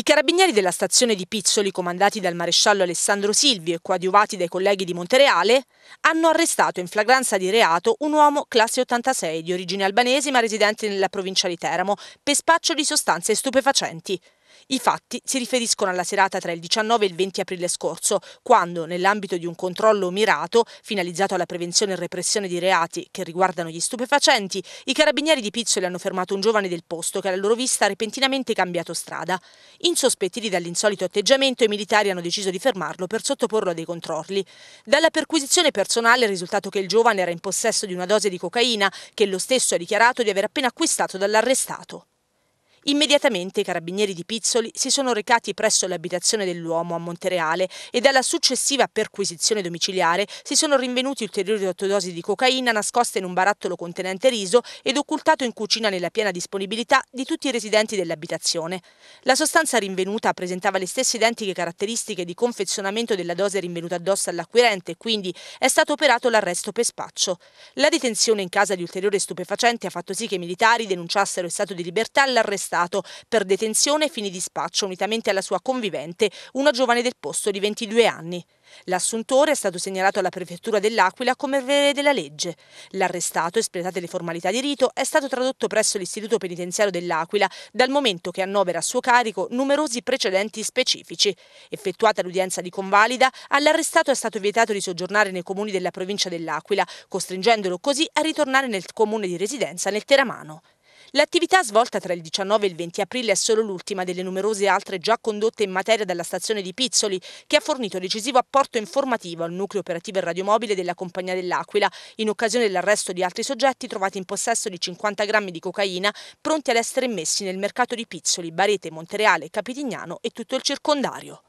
I carabinieri della stazione di Pizzoli, comandati dal maresciallo Alessandro Silvi e coadiuvati dai colleghi di Montereale, hanno arrestato in flagranza di reato un uomo classe 86 di origine albanese ma residente nella provincia di Teramo per spaccio di sostanze stupefacenti. I fatti si riferiscono alla serata tra il 19 e il 20 aprile scorso, quando, nell'ambito di un controllo mirato, finalizzato alla prevenzione e repressione di reati che riguardano gli stupefacenti, i carabinieri di Pizzoli hanno fermato un giovane del posto che alla loro vista ha repentinamente cambiato strada. Insospettiti dall'insolito atteggiamento, i militari hanno deciso di fermarlo per sottoporlo a dei controlli. Dalla perquisizione personale è risultato che il giovane era in possesso di una dose di cocaina che lo stesso ha dichiarato di aver appena acquistato dall'arrestato. Immediatamente i carabinieri di Pizzoli si sono recati presso l'abitazione dell'uomo a Montereale e dalla successiva perquisizione domiciliare si sono rinvenuti ulteriori otto dosi di cocaina nascoste in un barattolo contenente riso ed occultato in cucina nella piena disponibilità di tutti i residenti dell'abitazione. La sostanza rinvenuta presentava le stesse identiche caratteristiche di confezionamento della dose rinvenuta addosso all'acquirente, quindi è stato operato l'arresto per spaccio. La detenzione in casa di ulteriore stupefacente ha fatto sì che i militari denunciassero in stato di libertà l'arresto arrestato per detenzione e fini di spaccio unitamente alla sua convivente, una giovane del posto di 22 anni. L'assuntore è stato segnalato alla prefettura dell'Aquila come errore della legge. L'arrestato, espletate le formalità di rito, è stato tradotto presso l'istituto penitenziario dell'Aquila dal momento che annovera a suo carico numerosi precedenti specifici. Effettuata l'udienza di convalida, all'arrestato è stato vietato di soggiornare nei comuni della provincia dell'Aquila, costringendolo così a ritornare nel comune di residenza nel Teramano. L'attività svolta tra il 19 e il 20 aprile è solo l'ultima delle numerose altre già condotte in materia dalla stazione di Pizzoli, che ha fornito decisivo apporto informativo al nucleo operativo e radiomobile della Compagnia dell'Aquila, in occasione dell'arresto di altri soggetti trovati in possesso di 50 grammi di cocaina, pronti ad essere immessi nel mercato di Pizzoli, Barete, Montereale, Capitignano e tutto il circondario.